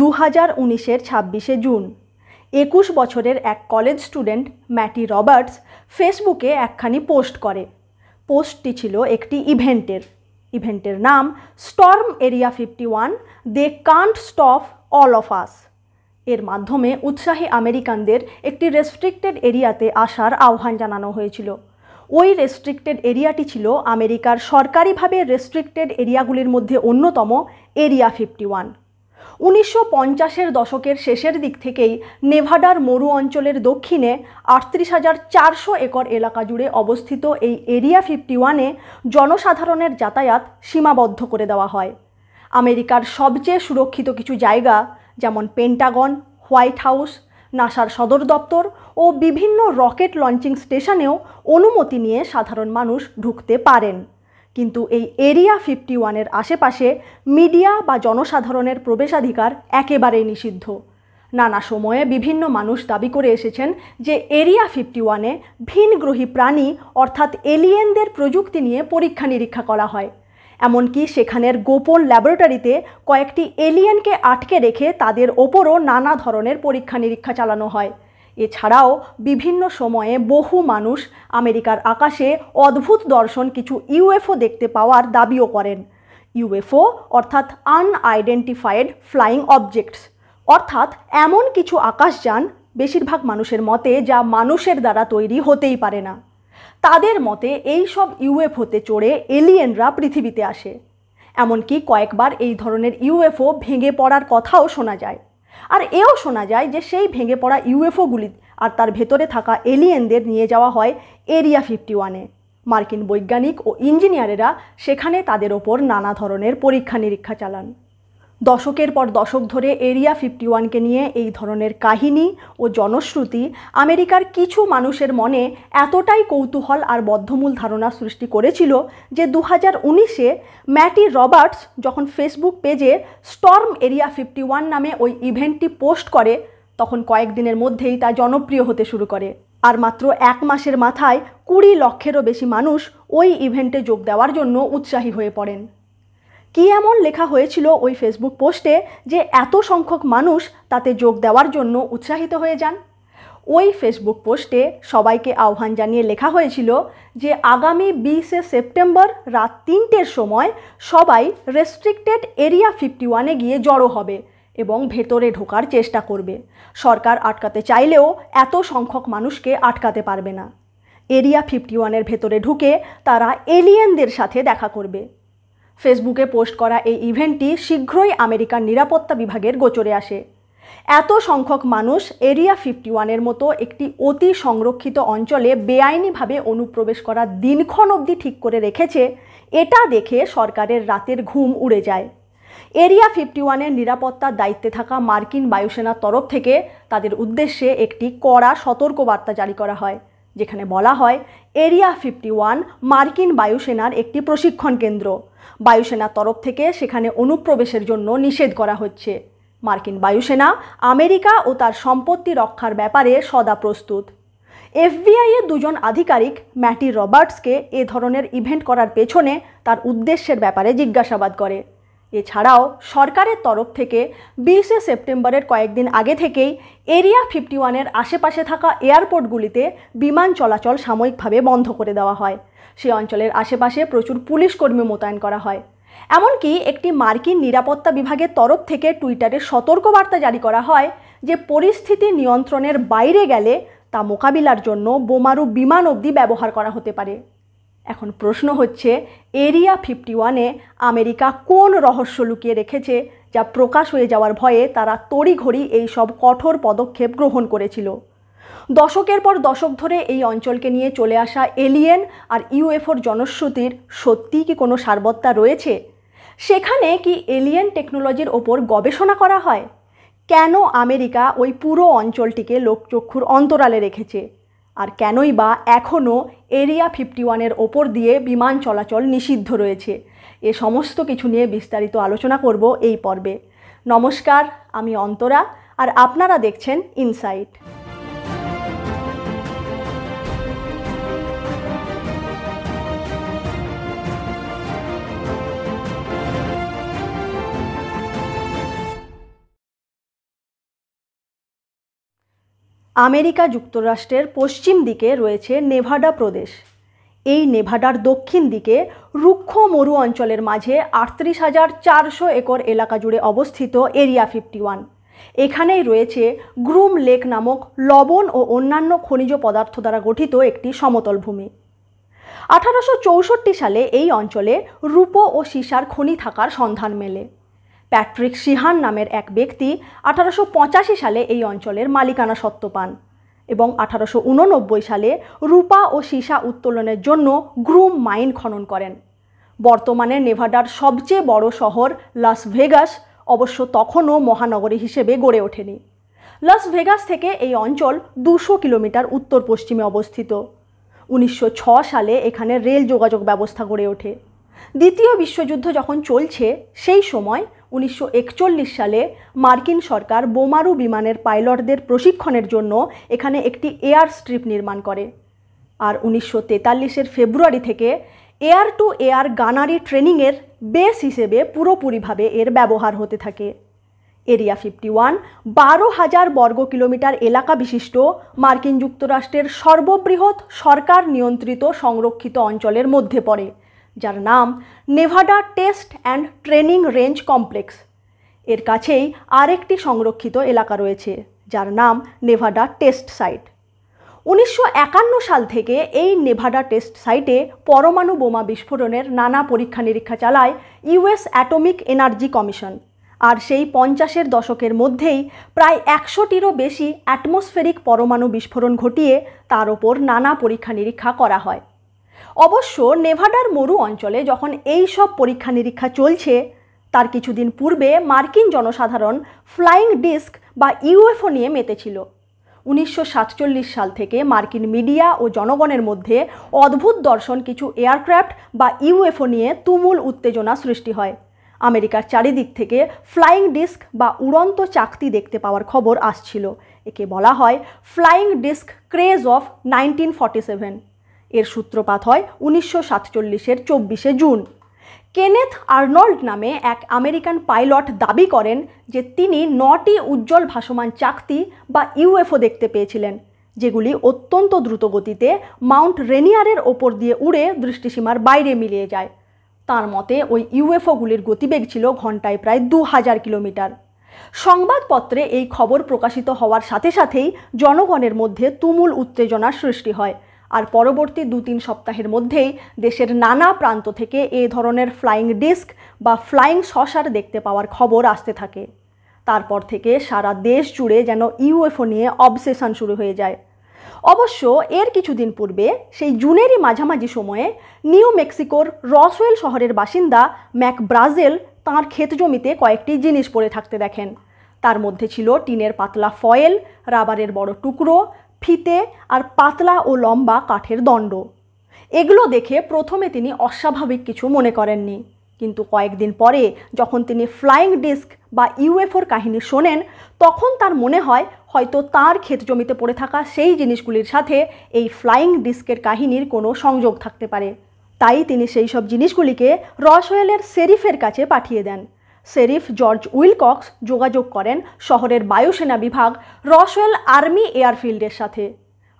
দু হাজার উনিশের ছাব্বিশে জুন একুশ বছরের এক কলেজ স্টুডেন্ট ম্যাটি রবার্টস ফেসবুকে একখানি পোস্ট করে পোস্টটি ছিল একটি ইভেন্টের ইভেন্টের নাম Storm area fifty one they can't stop all of us এর মাধ্যমে উৎসাহী আমেরিকানদের একটি রেস্ট্রিক্টেড এরিয়াতে আসার আহ্বান জানানো হয়েছিল ওই রেস্ট্রিক্টেড এরিয়াটি ছিল আমেরিকার সরকারিভাবে রেস্ট্রিক্টেড এরিয়াগুলির মধ্যে অন্যতম এরিয়া ফিফটি ওয়ান উনিশশো পঞ্চাশের দশকের শেষের দিক থেকেই নেভাডার মরু অঞ্চলের দক্ষিণে আটত্রিশ হাজার চারশো একর এলাকা জুড়ে অবস্থিত এই এরিয়া ফিফটি ওয়ানে জনসাধারণের যাতায়াত সীমাবদ্ধ করে দেওয়া হয় আমেরিকার সবচেয়ে সুরক্ষিত কিছু জায়গা যেমন পেন্টাগন হোয়াইট হাউস নাসার সদর দপ্তর ও বিভিন্ন রকেট লঞ্চিং স্টেশনেও অনুমতি নিয়ে সাধারণ মানুষ ঢুকতে পারেন কিন্তু এই এরিয়া ফিফটি ওয়ানের আশেপাশে মিডিয়া বা জনসাধারণের প্রবেশাধিকার একেবারেই নিষিদ্ধ নানা সময়ে বিভিন্ন মানুষ দাবি করে এসেছেন যে এরিয়া ফিফটি ওয়ানে ভিনগ্রহী প্রাণী অর্থাৎ এলিয়েনদের প্রযুক্তি নিয়ে পরীক্ষা নিরীক্ষা করা হয় এমনকি সেখানের গোপন ল্যাবরেটরিতে কয়েকটি এলিয়েনকে আটকে রেখে তাদের ওপরও নানা ধরনের পরীক্ষা নিরীক্ষা চালানো হয় এছাড়াও বিভিন্ন সময়ে বহু মানুষ আমেরিকার আকাশে অদ্ভুত দর্শন কিছু ইউএফও দেখতে পাওয়ার দাবিও করেন ইউএফও অর্থাৎ আনআইডেন্টিফাইড ফ্লাইং অবজেক্টস অর্থাৎ এমন কিছু আকাশযান বেশিরভাগ মানুষের মতে যা মানুষের দ্বারা তৈরি হতেই পারে না তাদের মতে এই সব ইউএফওতে চড়ে এলিয়েনরা পৃথিবীতে আসে এমনকি কয়েকবার এই ধরনের ইউএফও ভেঙে পড়ার কথাও শোনা যায় আর এও শোনা যায় যে সেই ভেঙে পড়া ইউএফওগুলি আর তার ভেতরে থাকা এলিয়েনদের নিয়ে যাওয়া হয় এরিয়া ফিফটি ওয়ানে মার্কিন বৈজ্ঞানিক ও ইঞ্জিনিয়ারেরা সেখানে তাদের ওপর নানা ধরনের পরীক্ষা নিরীক্ষা চালান দশকের পর দশক ধরে এরিয়া ফিফটি ওয়ানকে নিয়ে এই ধরনের কাহিনী ও জনশ্রুতি আমেরিকার কিছু মানুষের মনে এতটাই কৌতূহল আর বদ্ধমূল ধারণা সৃষ্টি করেছিল যে দু হাজার উনিশে ম্যাটি রবার্টস যখন ফেসবুক পেজে স্টর্ম এরিয়া ফিফটি ওয়ান নামে ওই ইভেন্টটি পোস্ট করে তখন কয়েকদিনের মধ্যেই তা জনপ্রিয় হতে শুরু করে আর মাত্র এক মাসের মাথায় কুড়ি লক্ষেরও বেশি মানুষ ওই ইভেন্টে যোগ দেওয়ার জন্য উৎসাহী হয়ে পড়েন কি এমন লেখা হয়েছিল ওই ফেসবুক পোস্টে যে এত সংখ্যক মানুষ তাতে যোগ দেওয়ার জন্য উৎসাহিত হয়ে যান ওই ফেসবুক পোস্টে সবাইকে আহ্বান জানিয়ে লেখা হয়েছিল যে আগামী বিশে সেপ্টেম্বর রাত তিনটের সময় সবাই রেস্ট্রিক্টেড এরিয়া ফিফটি ওয়ানে গিয়ে জড়ো হবে এবং ভেতরে ঢোকার চেষ্টা করবে সরকার আটকাতে চাইলেও এত সংখ্যক মানুষকে আটকাতে পারবে না এরিয়া ফিফটি ওয়ানের ভেতরে ঢুকে তারা এলিয়েনদের সাথে দেখা করবে ফেসবুকে পোস্ট করা এই ইভেন্টটি শীঘ্রই আমেরিকার নিরাপত্তা বিভাগের গোচরে আসে এত সংখ্যক মানুষ এরিয়া ফিফটি ওয়ানের মতো একটি অতি সংরক্ষিত অঞ্চলে বেআইনিভাবে অনুপ্রবেশ করার দিনক্ষণ অবধি ঠিক করে রেখেছে এটা দেখে সরকারের রাতের ঘুম উড়ে যায় এরিয়া ফিফটি ওয়ানের নিরাপত্তার দায়িত্বে থাকা মার্কিন বায়ুসেনার তরফ থেকে তাদের উদ্দেশ্যে একটি কড়া সতর্কবার্তা জারি করা হয় যেখানে বলা হয় এরিয়া ফিফটি ওয়ান মার্কিন বায়ুসেনার একটি প্রশিক্ষণ কেন্দ্র বায়ুসেনার তরফ থেকে সেখানে অনুপ্রবেশের জন্য নিষেধ করা হচ্ছে মার্কিন বায়ুসেনা আমেরিকা ও তার সম্পত্তি রক্ষার ব্যাপারে সদা প্রস্তুত এফবিআইয়ের দুজন আধিকারিক ম্যাটি রবার্টসকে এ ধরনের ইভেন্ট করার পেছনে তার উদ্দেশ্যের ব্যাপারে জিজ্ঞাসাবাদ করে এছাড়াও সরকারের তরফ থেকে বিশে সেপ্টেম্বরের কয়েকদিন আগে থেকেই এরিয়া ফিফটি ওয়ানের আশেপাশে থাকা এয়ারপোর্টগুলিতে বিমান চলাচল সাময়িকভাবে বন্ধ করে দেওয়া হয় সে অঞ্চলের আশেপাশে প্রচুর পুলিশ কর্মী মোতায়েন করা হয় এমনকি একটি মার্কিন নিরাপত্তা বিভাগের তরফ থেকে টুইটারে সতর্কবার্তা জারি করা হয় যে পরিস্থিতি নিয়ন্ত্রণের বাইরে গেলে তা মোকাবিলার জন্য বোমারু বিমান অবধি ব্যবহার করা হতে পারে এখন প্রশ্ন হচ্ছে এরিয়া ফিফটি ওয়ানে আমেরিকা কোন রহস্য লুকিয়ে রেখেছে যা প্রকাশ হয়ে যাওয়ার ভয়ে তারা তড়িঘড়ি এই সব কঠোর পদক্ষেপ গ্রহণ করেছিল দশকের পর দশক ধরে এই অঞ্চলকে নিয়ে চলে আসা এলিয়েন আর ইউএফওর জনশ্রুতির সত্যিই কি কোনো সারবত্তা রয়েছে সেখানে কি এলিয়েন টেকনোলজির ওপর গবেষণা করা হয় কেন আমেরিকা ওই পুরো অঞ্চলটিকে লোকচক্ষুর অন্তরালে রেখেছে আর কেনই বা এখনও এরিয়া ফিফটি ওয়ানের ওপর দিয়ে বিমান চলাচল নিষিদ্ধ রয়েছে এ সমস্ত কিছু নিয়ে বিস্তারিত আলোচনা করব এই পর্বে নমস্কার আমি অন্তরা আর আপনারা দেখছেন ইনসাইট আমেরিকা যুক্তরাষ্ট্রের পশ্চিম দিকে রয়েছে নেভাডা প্রদেশ এই নেভাডার দক্ষিণ দিকে রুক্ষ মরু অঞ্চলের মাঝে আটত্রিশ হাজার চারশো একর এলাকা জুড়ে অবস্থিত এরিয়া ফিফটি ওয়ান এখানেই রয়েছে গ্রুম লেক নামক লবণ ও অন্যান্য খনিজ পদার্থ দ্বারা গঠিত একটি সমতল ভূমি আঠারোশো সালে এই অঞ্চলে রূপো ও সীসার খনি থাকার সন্ধান মেলে প্যাট্রিক সিহান নামের এক ব্যক্তি আঠারোশো সালে এই অঞ্চলের মালিকানা সত্ত্ব পান এবং আঠারোশো সালে রূপা ও সীসা উত্তোলনের জন্য গ্রুম মাইন খনন করেন বর্তমানে নেভাডার সবচেয়ে বড় শহর লাস ভেগাস অবশ্য তখনও মহানগরী হিসেবে গড়ে ওঠেনি লাস ভেগাস থেকে এই অঞ্চল দুশো কিলোমিটার উত্তর পশ্চিমে অবস্থিত উনিশশো সালে এখানে রেল যোগাযোগ ব্যবস্থা গড়ে ওঠে দ্বিতীয় বিশ্বযুদ্ধ যখন চলছে সেই সময় উনিশশো সালে মার্কিন সরকার বোমারু বিমানের পাইলটদের প্রশিক্ষণের জন্য এখানে একটি এয়ার স্ট্রিপ নির্মাণ করে আর উনিশশো তেতাল্লিশের ফেব্রুয়ারি থেকে এয়ার টু এয়ার গানারি ট্রেনিংয়ের বেস হিসেবে পুরোপুরিভাবে এর ব্যবহার হতে থাকে এরিয়া ফিফটি ওয়ান বারো হাজার বর্গ কিলোমিটার এলাকা বিশিষ্ট মার্কিন যুক্তরাষ্ট্রের সর্ববৃহৎ সরকার নিয়ন্ত্রিত সংরক্ষিত অঞ্চলের মধ্যে পড়ে যার নাম Nevada Test and Training Range Complex এর কাছেই আরেকটি সংরক্ষিত এলাকা রয়েছে যার নাম নেভাডা টেস্ট সাইট উনিশশো সাল থেকে এই নেভাডা টেস্ট সাইটে পরমাণু বোমা বিস্ফোরণের নানা পরীক্ষা নিরীক্ষা চালায় ইউএস অ্যাটমিক এনার্জি কমিশন আর সেই পঞ্চাশের দশকের মধ্যেই প্রায় একশোটিরও বেশি অ্যাটমসফেরিক পরমাণু বিস্ফোরণ ঘটিয়ে তার ওপর নানা পরীক্ষা নিরীক্ষা করা হয় অবশ্য নেভাডার মরু অঞ্চলে যখন এই সব পরীক্ষা নিরীক্ষা চলছে তার কিছুদিন পূর্বে মার্কিন জনসাধারণ ফ্লাইং ডিস্ক বা ইউএফও নিয়ে মেতেছিল উনিশশো সাল থেকে মার্কিন মিডিয়া ও জনগণের মধ্যে অদ্ভুত দর্শন কিছু এয়ারক্রাফট বা ইউএফও নিয়ে তুমুল উত্তেজনা সৃষ্টি হয় আমেরিকার চারিদিক থেকে ফ্লাইং ডিস্ক বা উড়ন্ত চাকতি দেখতে পাওয়ার খবর আসছিল একে বলা হয় flying disc craze of nineteen forty seven এর সূত্রপাত হয় উনিশশো সাতচল্লিশের চব্বিশে জুন কেনেথ আর্নল্ড নামে এক আমেরিকান পাইলট দাবি করেন যে তিনি নটি উজ্জ্বল ভাসমান চাকতি বা ইউএফও দেখতে পেয়েছিলেন যেগুলি অত্যন্ত দ্রুতগতিতে মাউন্ট রেনিয়ারের ওপর দিয়ে উড়ে দৃষ্টিসীমার বাইরে মিলিয়ে যায় তার মতে ওই ইউএফওগুলির গতিবেগ ছিল ঘন্টায় প্রায় দু হাজার কিলোমিটার সংবাদপত্রে এই খবর প্রকাশিত হওয়ার সাথে সাথেই জনগণের মধ্যে তুমুল উত্তেজনার সৃষ্টি হয় আর পরবর্তী দু তিন সপ্তাহের মধ্যেই দেশের নানা প্রান্ত থেকে এ ধরনের ফ্লাইং ডিস্ক বা ফ্লাইং শশার দেখতে পাওয়ার খবর আসতে থাকে তারপর থেকে সারা দেশ জুড়ে যেন ইউএফও নিয়ে অবসেশন শুরু হয়ে যায় অবশ্য এর কিছুদিন পূর্বে সেই জুনেরই মাঝামাঝি সময়ে নিউ মেক্সিকোর রসওয়েল শহরের বাসিন্দা ম্যাক ব্রাজেল তাঁর ক্ষেত জমিতে কয়েকটি জিনিস পড়ে থাকতে দেখেন তার মধ্যে ছিল টিনের পাতলা ফয়েল রাবারের বড় টুকরো ফিতে আর পাতলা ও লম্বা কাঠের দণ্ড এগুলো দেখে প্রথমে তিনি অস্বাভাবিক কিছু মনে করেননি কিন্তু কয়েকদিন পরে যখন তিনি ফ্লাইং ডিস্ক বা ইউএফওর কাহিনী শোনেন তখন তার মনে হয় হয়তো তার ক্ষেত জমিতে পড়ে থাকা সেই জিনিসগুলির সাথে এই ফ্লাইং ডিস্কের কাহিনীর কোনো সংযোগ থাকতে পারে তাই তিনি সেই সব জিনিসগুলিকে রসওয়েলের শেরিফের কাছে পাঠিয়ে দেন শেরিফ জর্জ উইলকক্স যোগাযোগ করেন শহরের বায়ুসেনা বিভাগ রসওয়েল আর্মি এয়ারফিল্ডের সাথে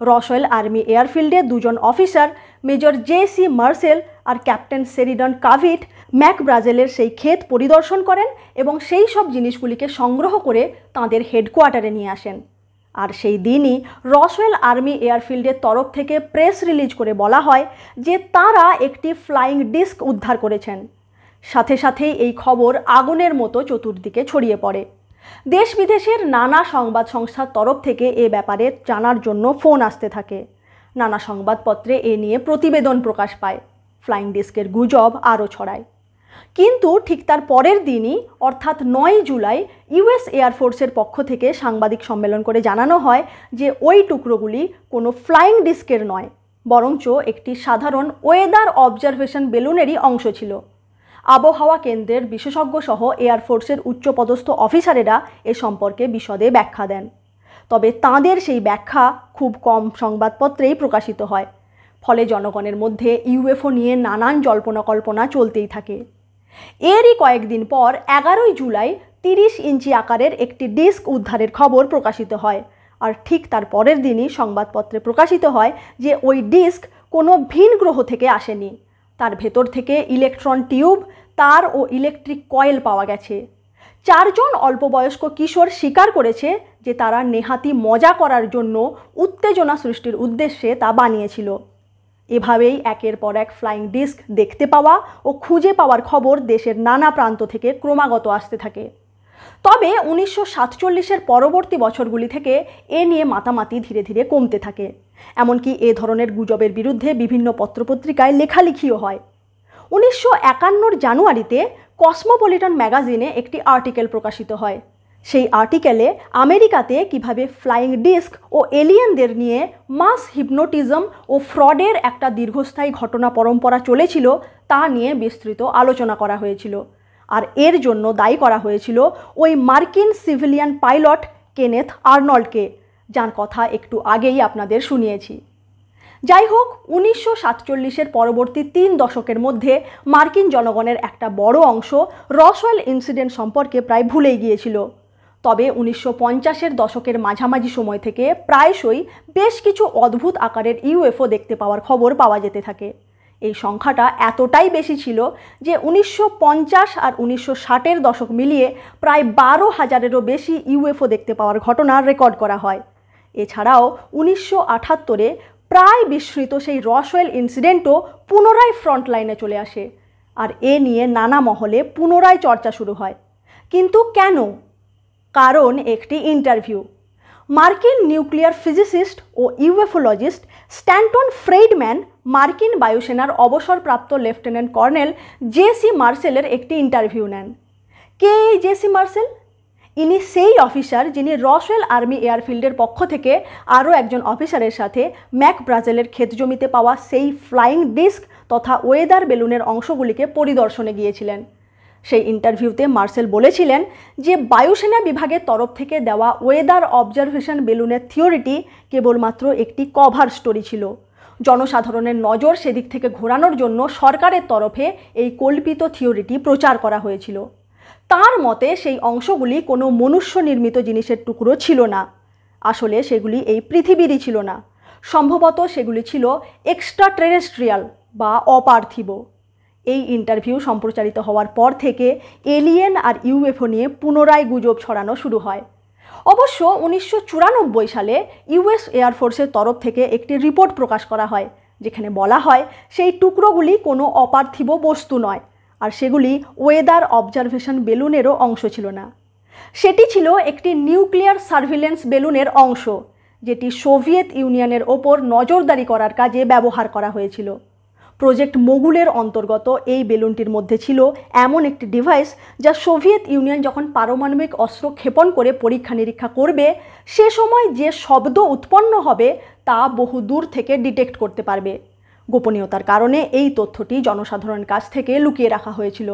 রসওয়েল আর্মি এয়ারফিল্ডে দুজন officer major J C Marcel আর ক্যাপ্টেন সেরিডন কাভিট ম্যাক ব্রাজেলের সেই ক্ষেত পরিদর্শন করেন এবং সেই সব জিনিসগুলিকে সংগ্রহ করে তাঁদের হেডকোয়ার্টারে নিয়ে আসেন আর সেই দিনই রসওয়েল আর্মি এয়ারফিল্ডের তরফ থেকে প্রেস রিলিজ করে বলা হয় যে তারা একটি ফ্লাইং ডিস্ক উদ্ধার করেছেন সাথে সাথেই এই খবর আগুনের মতো চতুর্দিকে ছড়িয়ে পড়ে দেশ বিদেশের নানা সংবাদ সংস্থার তরফ থেকে এ ব্যাপারে জানার জন্য ফোন আসতে থাকে নানা সংবাদপত্রে এ নিয়ে প্রতিবেদন প্রকাশ পায় ফ্লাইং ডিস্কের গুজব আরও ছড়ায় কিন্তু ঠিক তার পরের দিনই অর্থাৎ নয় জুলাই ইউএস এয়ারফোর্সের পক্ষ থেকে সাংবাদিক সম্মেলন করে জানানো হয় যে ওই টুকরোগুলি কোনো ফ্লাইং ডিস্কের নয় বরঞ্চ একটি সাধারণ ওয়েদার অবজারভেশন বেলুনেরই অংশ ছিল আবহাওয়া কেন্দ্রের বিশেষজ্ঞ সহ এয়ারফোর্সের উচ্চপদস্থ অফিসারেরা এ সম্পর্কে বিশদে ব্যাখ্যা দেন তবে তাঁদের সেই ব্যাখ্যা খুব কম সংবাদপত্রেই প্রকাশিত হয় ফলে জনগণের মধ্যে ইউএফও নিয়ে নানান জল্পনা কল্পনা চলতেই থাকে এরই কয়েকদিন পর এগারোই জুলাই তিরিশ ইঞ্চি আকারের একটি ডিস্ক উদ্ধারের খবর প্রকাশিত হয় আর ঠিক তার পরের দিনই সংবাদপত্রে প্রকাশিত হয় যে ওই ডিস্ক কোনো ভিন গ্রহ থেকে আসেনি তার ভেতর থেকে ইলেকট্রন টিউব তার ও ইলেকট্রিক কয়েল পাওয়া গেছে চারজন অল্পবয়স্ক কিশোর স্বীকার করেছে যে তারা নেহাতি মজা করার জন্য উত্তেজনা সৃষ্টির উদ্দেশ্যে তা বানিয়েছিল এভাবেই একের পর এক ফ্লাইং ডিস্ক দেখতে পাওয়া ও খুঁজে পাওয়ার খবর দেশের নানা প্রান্ত থেকে ক্রমাগত আসতে থাকে তবে উনিশশো সাতচল্লিশের পরবর্তী বছরগুলি থেকে এ নিয়ে মাতামাতি ধীরে ধীরে কমতে থাকে এমনকি এ ধরনের গুজবের বিরুদ্ধে বিভিন্ন পত্রপত্রিকায় লেখালেখিও হয় উনিশশো একান্নর জানুয়ারিতে কসমোপলিটন ম্যাগাজিনে একটি আর্টিকেল প্রকাশিত হয় সেই আর্টিকেলে আমেরিকাতে কিভাবে ফ্লাইং ডিস্ক ও এলিয়েনদের নিয়ে মাস হিপনোটিজম ও ফ্রডের একটা দীর্ঘস্থায়ী ঘটনা পরম্পরা চলেছিল তা নিয়ে বিস্তৃত আলোচনা করা হয়েছিল আর এর জন্য দায়ী করা হয়েছিল ওই মার্কিন সিভিলিয়ান পাইলট কেনেথ আর্নল্ডকে যার কথা একটু আগেই আপনাদের শুনিয়েছি যাই হোক উনিশশো সাতচল্লিশের পরবর্তী তিন দশকের মধ্যে মার্কিন জনগণের একটা বড় অংশ রসওয়েল ইনসিডেন্ট সম্পর্কে প্রায় ভুলেই গিয়েছিল তবে উনিশশো পঞ্চাশের দশকের মাঝামাঝি সময় থেকে প্রায়শই বেশ কিছু অদ্ভুত আকারের ইউএফও দেখতে পাওয়ার খবর পাওয়া যেতে থাকে এই সংখ্যাটা এতটাই বেশি ছিল যে উনিশশো পঞ্চাশ আর উনিশশো ষাটের দশক মিলিয়ে প্রায় বারো হাজারেরও বেশি ইউএফও দেখতে পাওয়ার ঘটনা রেকর্ড করা হয় এছাড়াও উনিশশো আঠাত্তরে প্রায় বিস্মৃত সেই রসওয়েল ইনসিডেন্টও পুনরায় ফ্রন্টলাইনে চলে আসে আর এ নিয়ে নানা মহলে পুনরায় চর্চা শুরু হয় কিন্তু কেন কারণ একটি ইন্টারভিউ মার্কিন নিউক্লিয়ার ফিজিসিস্ট ও ইউএফোলজিস্ট স্ট্যান্টন ফ্রেইডম্যান মার্কিন বায়ুসেনার অবসরপ্রাপ্ত লেফটেন্যান্ট কর্নেল জে সি মার্সেলের একটি ইন্টারভিউ নেন কে এই জে সি মার্সেল ইনি সেই অফিসার যিনি রসওয়েল আর্মি এয়ারফিল্ডের পক্ষ থেকে আরও একজন অফিসারের সাথে ম্যাক ব্রাজেলের ক্ষেত জমিতে পাওয়া সেই ফ্লাইং ডিস্ক তথা ওয়েদার বেলুনের অংশগুলিকে পরিদর্শনে গিয়েছিলেন সেই ইন্টারভিউতে মার্সেল বলেছিলেন যে বায়ুসেনা বিভাগের তরফ থেকে দেওয়া ওয়েদার অবজারভেশন বেলুনের থিওরিটি কেবলমাত্র একটি কভার স্টোরি ছিল জনসাধারণের নজর সেদিক থেকে ঘোরানোর জন্য সরকারের তরফে এই কল্পিত থিওরিটি প্রচার করা হয়েছিল তার মতে সেই অংশগুলি কোনো মনুষ্য নির্মিত জিনিসের টুকরো ছিল না আসলে সেগুলি এই পৃথিবীরই ছিল না সম্ভবত সেগুলি ছিল এক্সট্রা টেরেস্ট্রিয়াল বা অপার্থিব এই ইন্টারভিউ সম্প্রচারিত হওয়ার পর থেকে এলিয়েন আর ইউএফও নিয়ে পুনরায় গুজব ছড়ানো শুরু হয় অবশ্য উনিশশো সালে ইউএস এয়ারফোর্সের তরফ থেকে একটি রিপোর্ট প্রকাশ করা হয় যেখানে বলা হয় সেই টুকরোগুলি কোনো অপার্থিব বস্তু নয় আর সেগুলি ওয়েদার অবজারভেশন বেলুনেরও অংশ ছিল না সেটি ছিল একটি নিউক্লিয়ার সার্ভিলেন্স বেলুনের অংশ যেটি সোভিয়েত ইউনিয়নের ওপর নজরদারি করার কাজে ব্যবহার করা হয়েছিল প্রজেক্ট মোগুলের অন্তর্গত এই বেলুনটির মধ্যে ছিল এমন একটি ডিভাইস যা সোভিয়েত ইউনিয়ন যখন পারমাণবিক অস্ত্র ক্ষেপণ করে পরীক্ষা নিরীক্ষা করবে সে সময় যে শব্দ উৎপন্ন হবে তা বহু দূর থেকে ডিটেক্ট করতে পারবে গোপনীয়তার কারণে এই তথ্যটি জনসাধারণের কাছ থেকে লুকিয়ে রাখা হয়েছিল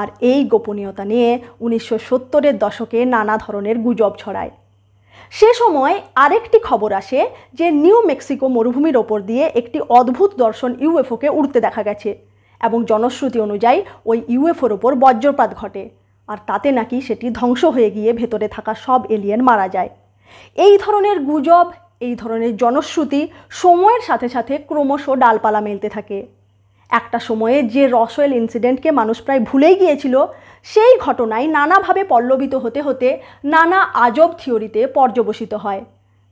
আর এই গোপনীয়তা নিয়ে উনিশশো সত্তরের দশকে নানা ধরনের গুজব ছড়ায় সে সময় আরেকটি খবর আসে যে নিউ মেক্সিকো মরুভূমির ওপর দিয়ে একটি অদ্ভুত দর্শন ইউএফওকে উড়তে দেখা গেছে এবং জনশ্রুতি অনুযায়ী ওই ইউএফওর ওপর বজ্রপাত ঘটে আর তাতে নাকি সেটি ধ্বংস হয়ে গিয়ে ভেতরে থাকা সব এলিয়েন মারা যায় এই ধরনের গুজব এই ধরনের জনশ্রুতি সময়ের সাথে সাথে ক্রমশ ডালপালা মেলতে থাকে একটা সময়ে যে রসয়েল ইনসিডেন্টকে মানুষ প্রায় ভুলেই গিয়েছিল সেই ঘটনায় নানাভাবে পল্লবিত হতে হতে নানা আজব থিওরিতে পর্যবসিত হয়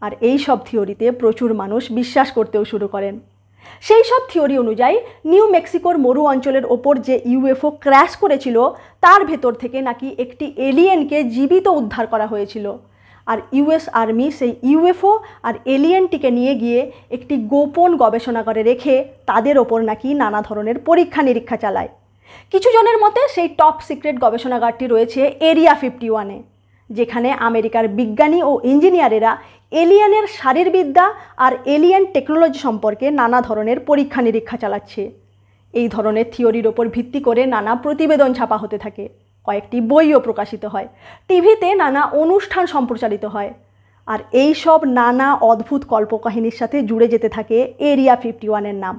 আর এই সব থিওরিতে প্রচুর মানুষ বিশ্বাস করতেও শুরু করেন সেই সব থিওরি অনুযায়ী নিউ মেক্সিকোর মরু অঞ্চলের ওপর যে ইউএফও ক্র্যাশ করেছিল তার ভেতর থেকে নাকি একটি এলিয়েনকে জীবিত উদ্ধার করা হয়েছিল আর ইউএস আর্মি সেই ইউএফও আর এলিয়েনটিকে নিয়ে গিয়ে একটি গোপন গবেষণা করে রেখে তাদের ওপর নাকি নানা ধরনের পরীক্ষা নিরীক্ষা চালায় কিছু জনের মতে সেই টপ সিক্রেট গবেষণাগারটি রয়েছে এরিয়া ফিফটি ওয়ানে যেখানে আমেরিকার বিজ্ঞানী ও ইঞ্জিনিয়ারেরা এলিয়ানের শারীরবিদ্যা আর এলিয়ান টেকনোলজি সম্পর্কে নানা ধরনের পরীক্ষা নিরীক্ষা চালাচ্ছে এই ধরনের থিওরির ওপর ভিত্তি করে নানা প্রতিবেদন ছাপা হতে থাকে কয়েকটি বইও প্রকাশিত হয় টিভিতে নানা অনুষ্ঠান সম্প্রচারিত হয় আর এই সব নানা অদ্ভুত কল্পকাহিনীর সাথে জুড়ে যেতে থাকে এরিয়া ফিফটি ওয়ানের নাম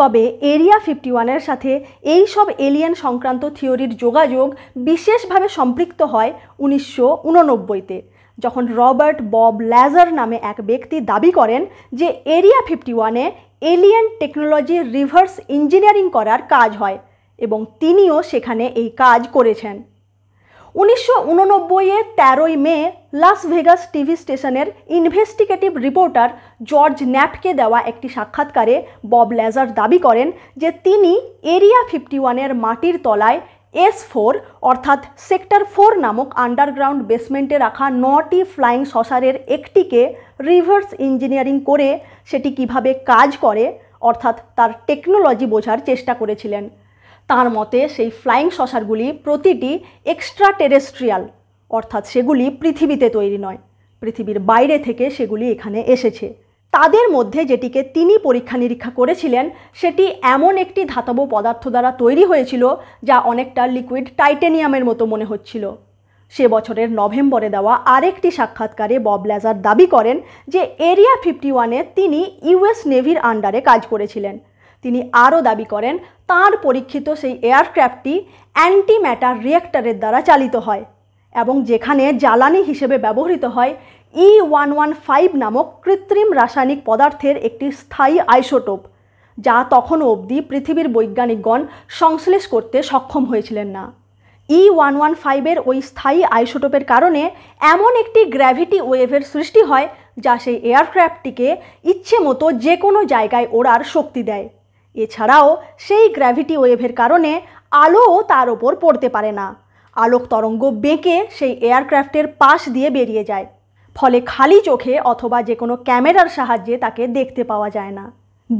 তবে এরিয়া ফিফটি ওয়ানের সাথে এই সব এলিয়েন সংক্রান্ত থিওরির যোগাযোগ বিশেষভাবে সম্পৃক্ত হয় উনিশশো উননব্বইতে যখন রবার্ট বব ল্যাজার নামে এক ব্যক্তি দাবি করেন যে এরিয়া ফিফটি ওয়ানে এলিয়েন টেকনোলজির রিভার্স ইঞ্জিনিয়ারিং করার কাজ হয় এবং তিনিও সেখানে এই কাজ করেছেন উনিশশো উননব্বইয়ের তেরোই মে লাস ভেগাস টিভি স্টেশনের ইনভেস্টিগেটিভ রিপোর্টার জর্জ ন্যাপকে দেওয়া একটি সাক্ষাৎকারে বব লেজার দাবি করেন যে তিনি এরিয়া ফিফটি ওয়ানের মাটির তলায় এস ফোর অর্থাৎ সেক্টর ফোর নামক আন্ডারগ্রাউন্ড বেসমেন্টে রাখা নটি ফ্লাইং শসারের একটিকে রিভার্স ইঞ্জিনিয়ারিং করে সেটি কিভাবে কাজ করে অর্থাৎ তার টেকনোলজি বোঝার চেষ্টা করেছিলেন তার মতে সেই ফ্লাইং শসারগুলি প্রতিটি এক্সট্রা টেরেস্ট্রিয়াল অর্থাৎ সেগুলি পৃথিবীতে তৈরি নয় পৃথিবীর বাইরে থেকে সেগুলি এখানে এসেছে তাদের মধ্যে যেটিকে তিনি পরীক্ষা নিরীক্ষা করেছিলেন সেটি এমন একটি ধাতব পদার্থ দ্বারা তৈরি হয়েছিল যা অনেকটা লিকুইড টাইটেনিয়ামের মতো মনে হচ্ছিল সে বছরের নভেম্বরে দেওয়া আরেকটি সাক্ষাৎকারে বব লেজার দাবি করেন যে এরিয়া ফিফটি ওয়ানে তিনি ইউএস নেভির আন্ডারে কাজ করেছিলেন তিনি আরও দাবি করেন তার পরীক্ষিত সেই এয়ারক্রাফটটি অ্যান্টি ম্যাটার রিয়েক্টারের দ্বারা চালিত হয় এবং যেখানে জ্বালানি হিসেবে ব্যবহৃত হয় ই ওয়ান ওয়ান ফাইভ নামক কৃত্রিম রাসায়নিক পদার্থের একটি স্থায়ী আইসোটোপ যা তখনও অবধি পৃথিবীর বৈজ্ঞানিকগণ সংশ্লেষ করতে সক্ষম হয়েছিলেন না ই ওয়ান ওয়ান ফাইভের ওই স্থায়ী আইসোটোপের কারণে এমন একটি গ্র্যাভিটি ওয়েভের সৃষ্টি হয় যা সেই এয়ারক্রাফটটিকে ইচ্ছে মতো যে কোনো জায়গায় ওড়ার শক্তি দেয় এছাড়াও সেই গ্র্যাভিটি ওয়েভের কারণে আলোও তার ওপর পড়তে পারে না আলোক তরঙ্গ বেঁকে সেই এয়ারক্রাফটের পাশ দিয়ে বেরিয়ে যায় ফলে খালি চোখে অথবা যে কোনো ক্যামেরার সাহায্যে তাকে দেখতে পাওয়া যায় না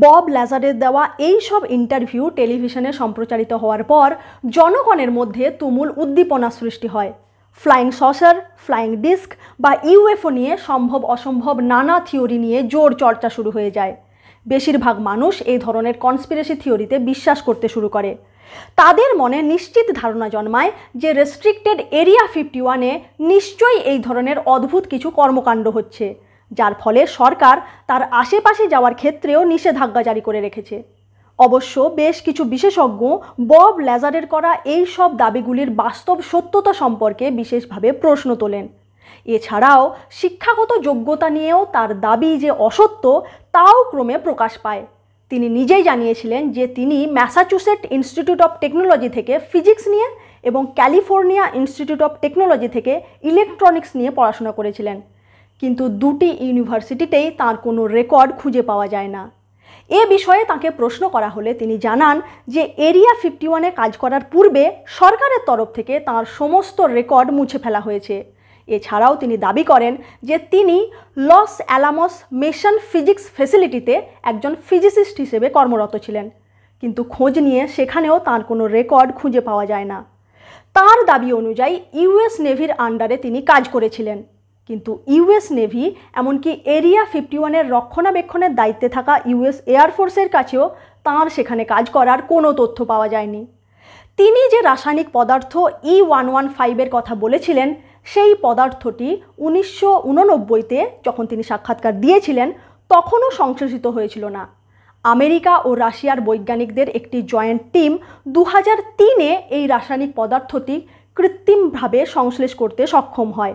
বব ল্যাজারের দেওয়া এই সব ইন্টারভিউ টেলিভিশনে সম্প্রচারিত হওয়ার পর জনগণের মধ্যে তুমুল উদ্দীপনা সৃষ্টি হয় ফ্লাইং সসার ফ্লাইং ডিস্ক বা ইউএফও নিয়ে সম্ভব অসম্ভব নানা থিওরি নিয়ে জোর চর্চা শুরু হয়ে যায় বেশিরভাগ মানুষ এই ধরনের কনস্পিরেসি থিওরিতে বিশ্বাস করতে শুরু করে তাদের মনে নিশ্চিত ধারণা জন্মায় যে রেস্ট্রিক্টেড এরিয়া ফিফটি ওয়ানে নিশ্চয়ই এই ধরনের অদ্ভুত কিছু কর্মকাণ্ড হচ্ছে যার ফলে সরকার তার আশেপাশে যাওয়ার ক্ষেত্রেও নিষেধাজ্ঞা জারি করে রেখেছে অবশ্য বেশ কিছু বিশেষজ্ঞ বব লেজারের করা এই সব দাবিগুলির বাস্তব সত্যতা সম্পর্কে বিশেষভাবে প্রশ্ন তোলেন এছাড়াও শিক্ষাগত যোগ্যতা নিয়েও তার দাবি যে অসত্য তাও ক্রমে প্রকাশ পায় তিনি নিজেই জানিয়েছিলেন যে তিনি ম্যাসাচুসেট ইনস্টিটিউট অফ টেকনোলজি থেকে ফিজিক্স নিয়ে এবং ক্যালিফোর্নিয়া ইনস্টিটিউট অফ টেকনোলজি থেকে ইলেকট্রনিক্স নিয়ে পড়াশোনা করেছিলেন কিন্তু দুটি ইউনিভার্সিটিতেই তার কোনো রেকর্ড খুঁজে পাওয়া যায় না এ বিষয়ে তাকে প্রশ্ন করা হলে তিনি জানান যে এরিয়া ফিফটি ওয়ানে কাজ করার পূর্বে সরকারের তরফ থেকে তার সমস্ত রেকর্ড মুছে ফেলা হয়েছে এছাড়াও তিনি দাবি করেন যে তিনি লস অ্যালামস মেশন ফিজিক্স ফেসিলিটিতে একজন ফিজিসিস্ট হিসেবে কর্মরত ছিলেন কিন্তু খোঁজ নিয়ে সেখানেও তার কোনো রেকর্ড খুঁজে পাওয়া যায় না তার দাবি অনুযায়ী ইউএস নেভির আন্ডারে তিনি কাজ করেছিলেন কিন্তু ইউএস নেভি এমনকি এরিয়া ফিফটি ওয়ানের রক্ষণাবেক্ষণের দায়িত্বে থাকা ইউএস এয়ারফোর্সের কাছেও তার সেখানে কাজ করার কোনো তথ্য পাওয়া যায়নি তিনি যে রাসায়নিক পদার্থ ই ওয়ান ওয়ান ফাইভের কথা বলেছিলেন সেই পদার্থটি উনিশশো উননব্বইতে যখন তিনি সাক্ষাৎকার দিয়েছিলেন তখনও সংশ্লেষিত হয়েছিল না আমেরিকা ও রাশিয়ার বৈজ্ঞানিকদের একটি জয়েন্ট টিম দু তিনে এই রাসায়নিক পদার্থটি কৃত্রিমভাবে সংশ্লেষ করতে সক্ষম হয়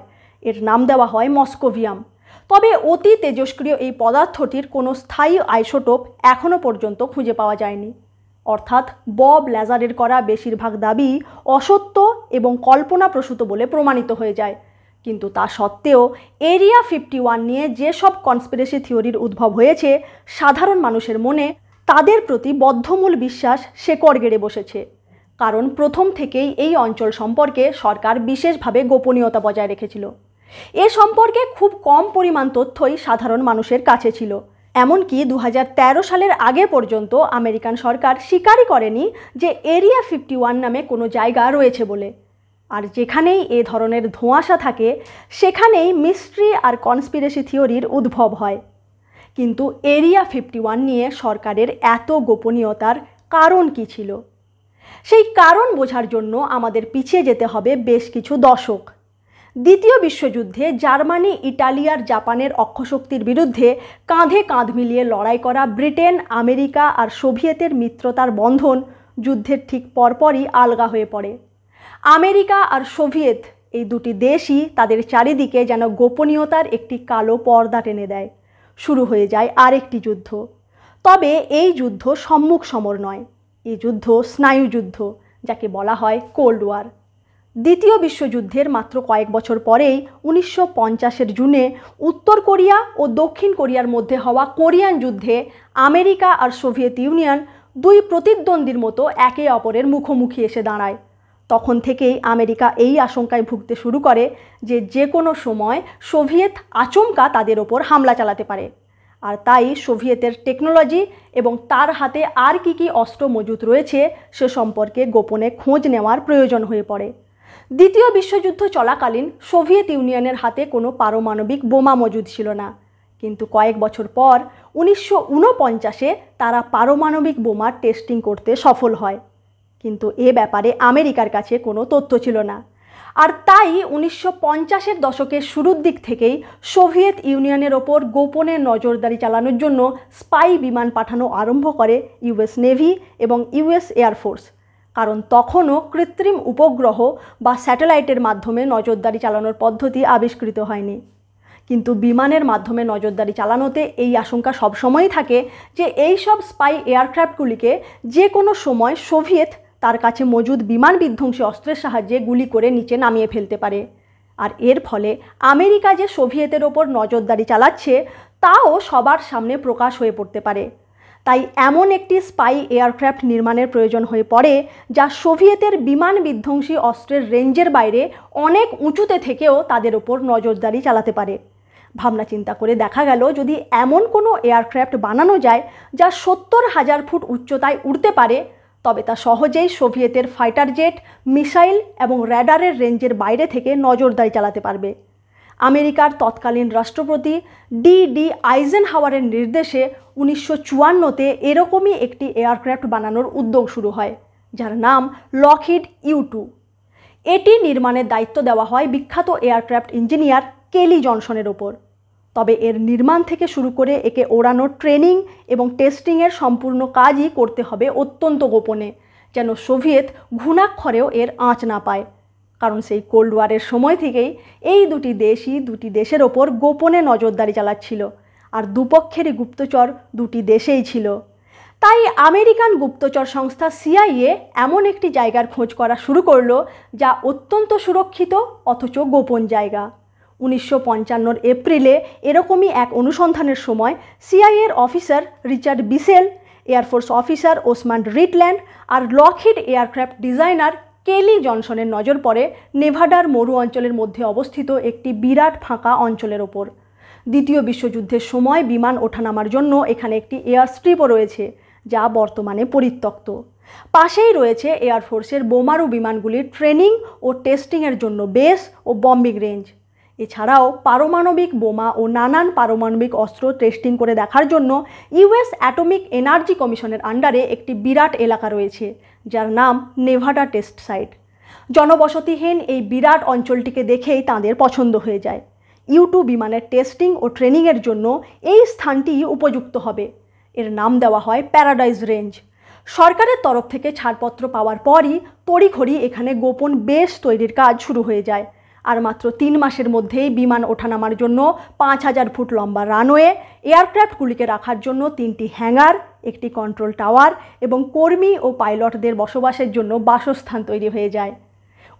এর নাম দেওয়া হয় মস্কোভিয়াম তবে অতি তেজস্ক্রিয় এই পদার্থটির কোনো স্থায়ী আইসোটোপ এখনও পর্যন্ত খুঁজে পাওয়া যায়নি অর্থাৎ বব ল্যাজারের করা বেশিরভাগ দাবি অসত্য এবং কল্পনাপ্রসূত বলে প্রমাণিত হয়ে যায় কিন্তু তা সত্ত্বেও এরিয়া ফিফটি ওয়ান নিয়ে যেসব কনস্পিরেসি থিওরির উদ্ভব হয়েছে সাধারণ মানুষের মনে তাদের প্রতি বদ্ধমূল বিশ্বাস শেকড় গেড়ে বসেছে কারণ প্রথম থেকেই এই অঞ্চল সম্পর্কে সরকার বিশেষভাবে গোপনীয়তা বজায় রেখেছিল এ সম্পর্কে খুব কম পরিমাণ তথ্যই সাধারণ মানুষের কাছে ছিল এমনকি দু সালের আগে পর্যন্ত আমেরিকান সরকার স্বীকারই করেনি যে এরিয়া ফিফটি ওয়ান নামে কোনো জায়গা রয়েছে বলে আর যেখানেই এ ধরনের ধোঁয়াশা থাকে সেখানেই মিস্ট্রি আর কনস্পিরেসি থিওরির উদ্ভব হয় কিন্তু এরিয়া ফিফটি ওয়ান নিয়ে সরকারের এত গোপনীয়তার কারণ কি ছিল সেই কারণ বোঝার জন্য আমাদের পিছিয়ে যেতে হবে বেশ কিছু দশক দ্বিতীয় বিশ্বযুদ্ধে জার্মানি ইটালি আর জাপানের অক্ষশক্তির বিরুদ্ধে কাঁধে কাঁধ মিলিয়ে লড়াই করা ব্রিটেন আমেরিকা আর সোভিয়েতের মিত্রতার বন্ধন যুদ্ধের ঠিক পরপরই আলগা হয়ে পড়ে আমেরিকা আর সোভিয়েত এই দুটি দেশই তাদের চারিদিকে যেন গোপনীয়তার একটি কালো পর্দা টেনে দেয় শুরু হয়ে যায় আরেকটি যুদ্ধ তবে এই যুদ্ধ সম্মুখ সমর নয় এই যুদ্ধ স্নায়ুযুদ্ধ যাকে বলা হয় কোল্ড ওয়ার দ্বিতীয় বিশ্বযুদ্ধের মাত্র কয়েক বছর পরেই উনিশশো পঞ্চাশের জুনে উত্তর কোরিয়া ও দক্ষিণ কোরিয়ার মধ্যে হওয়া কোরিয়ান যুদ্ধে আমেরিকা আর সোভিয়েত ইউনিয়ন দুই প্রতিদ্বন্দ্বীর মতো একে অপরের মুখোমুখি এসে দাঁড়ায় তখন থেকেই আমেরিকা এই আশঙ্কায় ভুগতে শুরু করে যে যে কোনো সময় সোভিয়েত আচমকা তাদের ওপর হামলা চালাতে পারে আর তাই সোভিয়েতের টেকনোলজি এবং তার হাতে আর কি কি অস্ত্র মজুত রয়েছে সে সম্পর্কে গোপনে খোঁজ নেওয়ার প্রয়োজন হয়ে পড়ে দ্বিতীয় বিশ্বযুদ্ধ চলাকালীন সোভিয়েত ইউনিয়নের হাতে কোনো পারমাণবিক বোমা মজুদ ছিল না কিন্তু কয়েক বছর পর উনিশশো ঊনপঞ্চাশে তারা পারমাণবিক বোমার টেস্টিং করতে সফল হয় কিন্তু এ ব্যাপারে আমেরিকার কাছে কোনো তথ্য ছিল না আর তাই উনিশশো পঞ্চাশের দশকের শুরুর দিক থেকেই সোভিয়েত ইউনিয়নের ওপর গোপনে নজরদারি চালানোর জন্য স্পাই বিমান পাঠানো আরম্ভ করে ইউএস নেভি এবং ইউএস এয়ারফোর্স কারণ তখনও কৃত্রিম উপগ্রহ বা স্যাটেলাইটের মাধ্যমে নজরদারি চালানোর পদ্ধতি আবিষ্কৃত হয়নি কিন্তু বিমানের মাধ্যমে নজরদারি চালানোতে এই আশঙ্কা সবসময়ই থাকে যে এই সব স্পাই এয়ারক্রাফটগুলিকে যে কোনো সময় সোভিয়েত তার কাছে মজুদ বিমান বিধ্বংসী অস্ত্রের সাহায্যে গুলি করে নিচে নামিয়ে ফেলতে পারে আর এর ফলে আমেরিকা যে সোভিয়েতের ওপর নজরদারি চালাচ্ছে তাও সবার সামনে প্রকাশ হয়ে পড়তে পারে তাই এমন একটি স্পাই এয়ারক্রাফট নির্মাণের প্রয়োজন হয়ে পড়ে যা সোভিয়েতের বিমান বিধ্বংসী অস্ত্রের রেঞ্জের বাইরে অনেক উঁচুতে থেকেও তাদের ওপর নজরদারি চালাতে পারে ভাবনা চিন্তা করে দেখা গেল যদি এমন কোনো এয়ারক্রাফট বানানো যায় যা সত্তর হাজার ফুট উচ্চতায় উড়তে পারে তবে তা সহজেই সোভিয়েতের ফাইটার জেট মিসাইল এবং র্যাডারের রেঞ্জের বাইরে থেকে নজরদারি চালাতে পারবে আমেরিকার তৎকালীন রাষ্ট্রপতি ডি ডি আইজেন হাওয়ারের নির্দেশে উনিশশো চুয়ান্নতে এরকমই একটি এয়ারক্রাফট বানানোর উদ্যোগ শুরু হয় যার নাম লকহিড ইউ টু এটি নির্মাণের দায়িত্ব দেওয়া হয় বিখ্যাত এয়ারক্রাফট ইঞ্জিনিয়ার কেলি জনসনের ওপর তবে এর নির্মাণ থেকে শুরু করে একে ওড়ানোর ট্রেনিং এবং টেস্টিংয়ের সম্পূর্ণ কাজই করতে হবে অত্যন্ত গোপনে যেন সোভিয়েত ঘুণাক্ষরেও এর আঁচ না পায় কারণ সেই কোল্ড ওয়ারের সময় থেকেই এই দুটি দেশই দুটি দেশের ওপর গোপনে নজরদারি চালাচ্ছিল আর দুপক্ষেরই গুপ্তচর দুটি দেশেই ছিল তাই আমেরিকান গুপ্তচর সংস্থা সিআইএ এমন একটি জায়গার খোঁজ করা শুরু করল যা অত্যন্ত সুরক্ষিত অথচ গোপন জায়গা উনিশশো পঞ্চান্নর এপ্রিলে এরকমই এক অনুসন্ধানের সময় সিআইএর officer Richard Bissell air force officer Osmond Ritland আর লকহিড এয়ারক্রাফট ডিজাইনার কেলি জনসনের নজর পড়ে নেভাডার মরু অঞ্চলের মধ্যে অবস্থিত একটি বিরাট ফাঁকা অঞ্চলের ওপর দ্বিতীয় বিশ্বযুদ্ধের সময় বিমান ওঠানামার জন্য এখানে একটি এয়ারস্ট্রিপও রয়েছে যা বর্তমানে পরিত্যক্ত পাশেই রয়েছে এয়ারফোর্সের বোমারু বিমানগুলির ট্রেনিং ও টেস্টিংয়ের জন্য বেস ও বম্বিং রেঞ্জ এছাড়াও পারমাণবিক বোমা ও নানান পারমাণবিক অস্ত্র টেস্টিং করে দেখার জন্য ইউএস অ্যাটমিক এনার্জি কমিশনের আন্ডারে একটি বিরাট এলাকা রয়েছে যার নাম নেভাডা টেস্ট সাইট জনবসতিহীন এই বিরাট অঞ্চলটিকে দেখেই তাঁদের পছন্দ হয়ে যায় ইউটু বিমানের টেস্টিং ও ট্রেনিংয়ের জন্য এই স্থানটি উপযুক্ত হবে এর নাম দেওয়া হয় প্যারাডাইজ রেঞ্জ সরকারের তরফ থেকে ছাড়পত্র পাওয়ার পরই তড়িঘড়ি এখানে গোপন বেস তৈরির কাজ শুরু হয়ে যায় আর মাত্র তিন মাসের মধ্যেই বিমান ওঠানামার জন্য পাঁচ হাজার ফুট লম্বা রানওয়ে এয়ারক্রাফটগুলিকে রাখার জন্য তিনটি হ্যাঙ্গার একটি কন্ট্রোল টাওয়ার এবং কর্মী ও পাইলটদের বসবাসের জন্য বাসস্থান তৈরি হয়ে যায়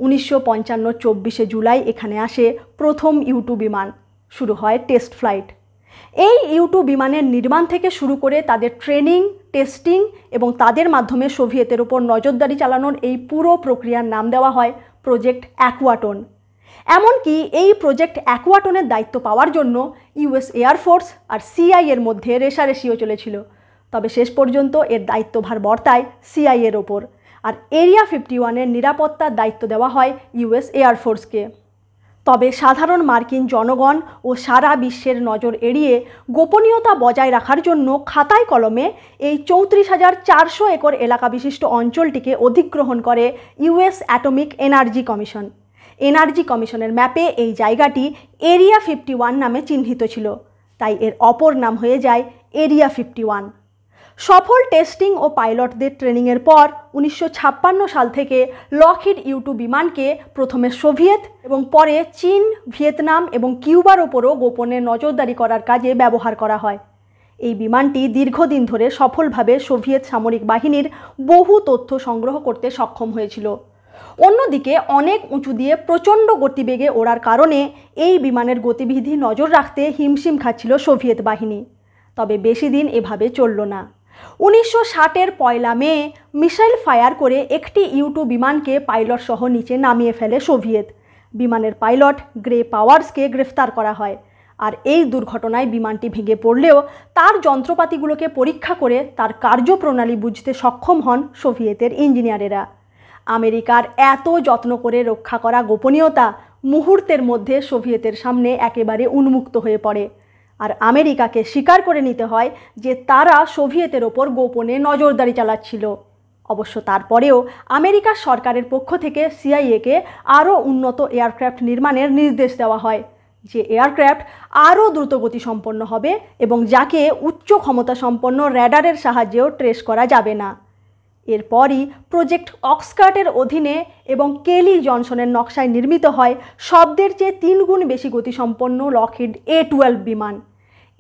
উনিশশো পঞ্চান্ন চব্বিশে জুলাই এখানে আসে প্রথম ইউটু বিমান শুরু হয় টেস্ট ফ্লাইট এই ইউটু বিমানের নির্মাণ থেকে শুরু করে তাদের ট্রেনিং টেস্টিং এবং তাদের মাধ্যমে সোভিয়েতের ওপর নজরদারি চালানোর এই পুরো প্রক্রিয়ার নাম দেওয়া হয় প্রজেক্ট অ্যাকোয়াটন এমনকি এই প্রজেক্ট অ্যাকোয়াটনের দায়িত্ব পাওয়ার জন্য ইউএস এয়ারফোর্স আর সিআইয়ের মধ্যে রেশারেশিও চলেছিল তবে শেষ পর্যন্ত এর দায়িত্বভার বর্তায় সিআইয়ের ওপর আর এরিয়া ফিফটি ওয়ানের নিরাপত্তার দায়িত্ব দেওয়া হয় ইউএস এয়ারফোর্সকে তবে সাধারণ মার্কিন জনগণ ও সারা বিশ্বের নজর এড়িয়ে গোপনীয়তা বজায় রাখার জন্য খাতায় কলমে এই চৌত্রিশ হাজার চারশো একর এলাকা বিশিষ্ট অঞ্চলটিকে অধিগ্রহণ করে US atomic energy commission energy কমিশনের ম্যাপে এই জায়গাটি এরিয়া ফিফটি ওয়ান নামে চিহ্নিত ছিল তাই এর অপর নাম হয়ে যায় এরিয়া ফিফটি ওয়ান সফল টেস্টিং ও পাইলটদের ট্রেনিংয়ের পর উনিশশো সাল থেকে লকহিড ইউটু বিমানকে প্রথমে সোভিয়েত এবং পরে চীন ভিয়েতনাম এবং কিউবার ওপরও গোপনে নজরদারি করার কাজে ব্যবহার করা হয় এই বিমানটি দীর্ঘদিন ধরে সফলভাবে সোভিয়েত সামরিক বাহিনীর বহু তথ্য সংগ্রহ করতে সক্ষম হয়েছিল অন্যদিকে অনেক উঁচু দিয়ে প্রচণ্ড গতিবেগে ওড়ার কারণে এই বিমানের গতিবিধি নজর রাখতে হিমশিম খাচ্ছিল সোভিয়েত বাহিনী তবে বেশি দিন এভাবে চলল না উনিশশো ষাটের পয়লা মে মিসাইল ফায়ার করে একটি ইউটু বিমানকে পাইলট সহ নিচে নামিয়ে ফেলে সোভিয়েত বিমানের পাইলট গ্রে পাওয়ার্সকে গ্রেফতার করা হয় আর এই দুর্ঘটনায় বিমানটি ভেঙে পড়লেও তার যন্ত্রপাতিগুলোকে পরীক্ষা করে তার কার্যপ্রণালী বুঝতে সক্ষম হন সোভিয়েতের ইঞ্জিনিয়ারেরা আমেরিকার এত যত্ন করে রক্ষা করা গোপনীয়তা মুহূর্তের মধ্যে সোভিয়েতের সামনে একেবারে উন্মুক্ত হয়ে পড়ে আর আমেরিকাকে স্বীকার করে নিতে হয় যে তারা সোভিয়েতের ওপর গোপনে নজরদারি চালাচ্ছিল অবশ্য তারপরেও আমেরিকা সরকারের পক্ষ থেকে সিআইএকে আরও উন্নত এয়ারক্রাফট নির্মাণের নির্দেশ দেওয়া হয় যে এয়ারক্রাফট আরও দ্রুতগতি সম্পন্ন হবে এবং যাকে উচ্চ ক্ষমতা সম্পন্ন র্যাডারের সাহায্যেও ট্রেস করা যাবে না এরপরই প্রজেক্ট অক্সকার্টের অধীনে এবং কেলি জনসনের নকশায় নির্মিত হয় শব্দের চেয়ে তিন গুণ বেশি গতিসম্পন্ন লকহিড এ টুয়েলভ বিমান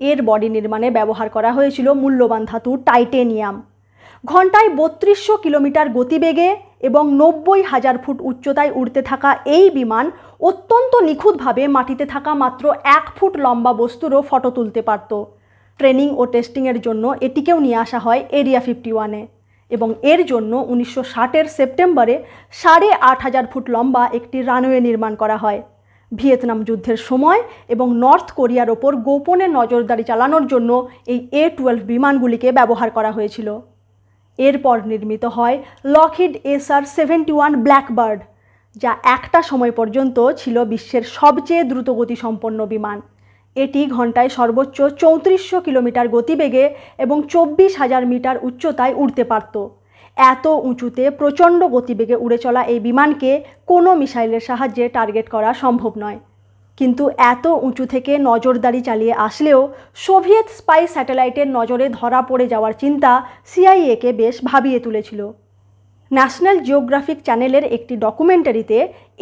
এর বডি নির্মাণে ব্যবহার করা হয়েছিল মূল্যবান ধাতু টাইটেনিয়াম ঘন্টায় বত্রিশশো কিলোমিটার গতিবেগে এবং নব্বই হাজার ফুট উচ্চতায় উড়তে থাকা এই বিমান অত্যন্ত নিখুঁতভাবে মাটিতে থাকা মাত্র এক ফুট লম্বা বস্তুরও ফটো তুলতে পারত ট্রেনিং ও টেস্টিংয়ের জন্য এটিকেও নিয়ে আসা হয় এরিয়া ফিফটি ওয়ানে এবং এর জন্য উনিশশো ষাটের সেপ্টেম্বরে সাড়ে আট হাজার ফুট লম্বা একটি রানওয়ে নির্মাণ করা হয় ভিয়েতনাম যুদ্ধের সময় এবং নর্থ কোরিয়ার ওপর গোপনে নজরদারি চালানোর জন্য এই এ টুয়েলভ বিমানগুলিকে ব্যবহার করা হয়েছিল এরপর নির্মিত হয় Lockheed SR seventy one blackbird যা একটা সময় পর্যন্ত ছিল বিশ্বের সবচেয়ে দ্রুতগতি সম্পন্ন বিমান এটি ঘন্টায় সর্বোচ্চ চৌত্রিশশো কিলোমিটার গতিবেগে এবং চব্বিশ হাজার মিটার উচ্চতায় উড়তে পারত এত উঁচুতে প্রচণ্ড গতিবেগে উড়ে চলা এই বিমানকে কোনো মিসাইলের সাহায্যে টার্গেট করা সম্ভব নয় কিন্তু এত উঁচু থেকে নজরদারি চালিয়ে আসলেও সোভিয়েত স্পাই স্যাটেলাইটের নজরে ধরা পড়ে যাওয়ার চিন্তা সিআইএকে বেশ ভাবিয়ে তুলেছিল ন্যাশনাল জিওগ্রাফিক চ্যানেলের একটি ডকুমেন্টারিতে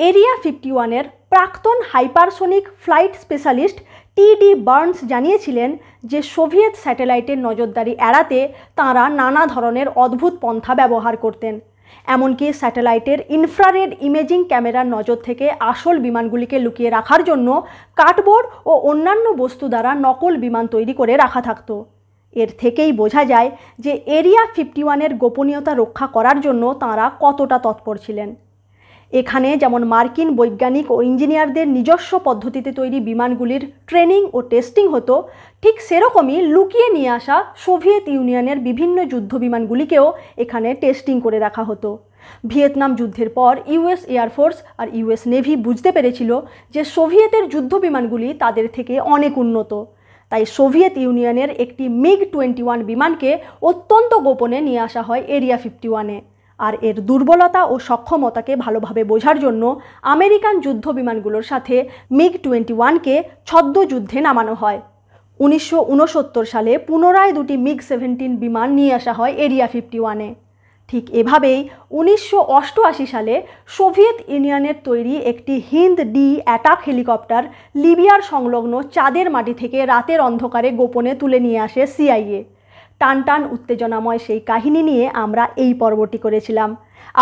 এরিয়া ফিফটি ওয়ানের প্রাক্তন hypersonic flight specialist TD Barnes জানিয়েছিলেন যে সোভিয়েত স্যাটেলাইটের নজরদারি এড়াতে তাঁরা নানা ধরনের অদ্ভুত পন্থা ব্যবহার করতেন এমনকি স্যাটেলাইটের ইনফ্রারেড ইমেজিং ক্যামেরার নজর থেকে আসল বিমানগুলিকে লুকিয়ে রাখার জন্য কাঠবোর্ড ও অন্যান্য বস্তু দ্বারা নকল বিমান তৈরি করে রাখা থাকত এর থেকেই বোঝা যায় যে এরিয়া ফিফটি ওয়ানের গোপনীয়তা রক্ষা করার জন্য তাঁরা কতটা তৎপর ছিলেন এখানে যেমন মার্কিন বৈজ্ঞানিক ও ইঞ্জিনিয়ারদের নিজস্ব পদ্ধতিতে তৈরি বিমানগুলির ট্রেনিং ও টেস্টিং হতো ঠিক সেরকমই লুকিয়ে নিয়ে আসা সোভিয়েত ইউনিয়নের বিভিন্ন যুদ্ধ বিমানগুলিকেও এখানে টেস্টিং করে দেখা হতো ভিয়েতনাম যুদ্ধের পর ইউএস এয়ারফোর্স আর ইউএস নেভি বুঝতে পেরেছিল যে সোভিয়েতের যুদ্ধ বিমানগুলি তাদের থেকে অনেক উন্নত তাই সোভিয়েত ইউনিয়নের একটি মিগ টোয়েন্টি ওয়ান বিমানকে অত্যন্ত গোপনে নিয়ে আসা হয় এরিয়া ফিফটি ওয়ানে আর এর দুর্বলতা ও সক্ষমতাকে ভালোভাবে বোঝার জন্য আমেরিকান যুদ্ধ বিমানগুলোর সাথে মিগ টোয়েন্টি ওয়ানকে ছদ্মযুদ্ধে নামানো হয় উনিশশো সালে পুনরায় দুটি মিগ সেভেন্টিন বিমান নিয়ে আসা হয় এরিয়া ফিফটি ওয়ানে ঠিক এভাবেই উনিশশো সালে সোভিয়েত ইউনিয়নের তৈরি একটি হিন্দ ডি অ্যাটাক হেলিকপ্টার লিবিয়ার সংলগ্ন চাঁদের মাটি থেকে রাতের অন্ধকারে গোপনে তুলে নিয়ে আসে সিআইএ টান টান উত্তেজনাময় সেই কাহিনী নিয়ে আমরা এই পর্বটি করেছিলাম